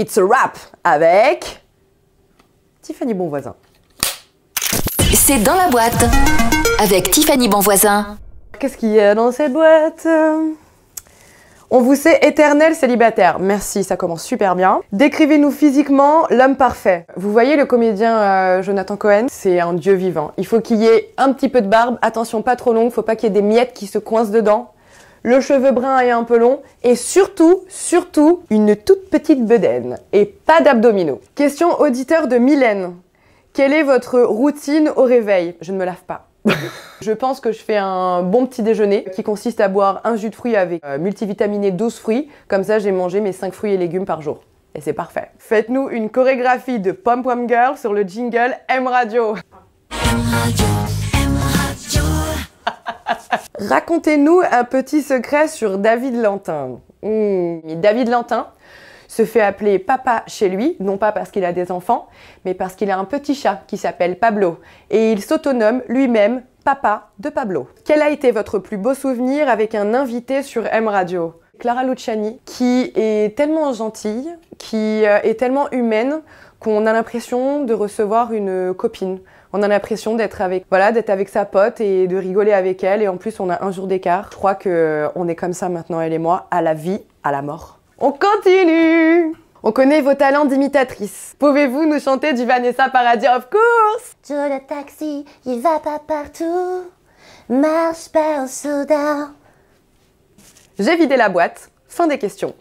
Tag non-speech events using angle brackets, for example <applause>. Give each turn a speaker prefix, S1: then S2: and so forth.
S1: It's a Rap avec Tiffany Bonvoisin. C'est dans la boîte avec Tiffany Bonvoisin. Qu'est-ce qu'il y a dans cette boîte on vous sait éternel célibataire. Merci, ça commence super bien. Décrivez-nous physiquement l'homme parfait. Vous voyez le comédien euh, Jonathan Cohen C'est un dieu vivant. Il faut qu'il y ait un petit peu de barbe. Attention, pas trop longue. Faut pas qu'il y ait des miettes qui se coincent dedans le cheveu brun et un peu long, et surtout, surtout, une toute petite bedaine, et pas d'abdominaux. Question auditeur de Mylène. Quelle est votre routine au réveil Je ne me lave pas. <laughs> je pense que je fais un bon petit déjeuner qui consiste à boire un jus de fruits avec euh, multivitaminé 12 fruits. Comme ça, j'ai mangé mes 5 fruits et légumes par jour. Et c'est parfait. Faites-nous une chorégraphie de Pom Pom Girl sur le jingle M -Radio. Racontez-nous un petit secret sur David Lantin. Hmm. David Lantin se fait appeler papa chez lui, non pas parce qu'il a des enfants, mais parce qu'il a un petit chat qui s'appelle Pablo. Et il s'autonome lui-même papa de Pablo. Quel a été votre plus beau souvenir avec un invité sur M Radio Clara Luciani, qui est tellement gentille, qui euh, est tellement humaine qu'on a l'impression de recevoir une copine. On a l'impression d'être avec, voilà, d'être avec sa pote et de rigoler avec elle. Et en plus, on a un jour d'écart. Je crois que on est comme ça maintenant, elle et moi, à la vie, à la mort. On continue. On connaît vos talents d'imitatrice. Pouvez-vous nous chanter du Vanessa Paradis of course le taxi, il va pas partout. Marche pas au soda. J'ai vidé la boîte. Fin des questions.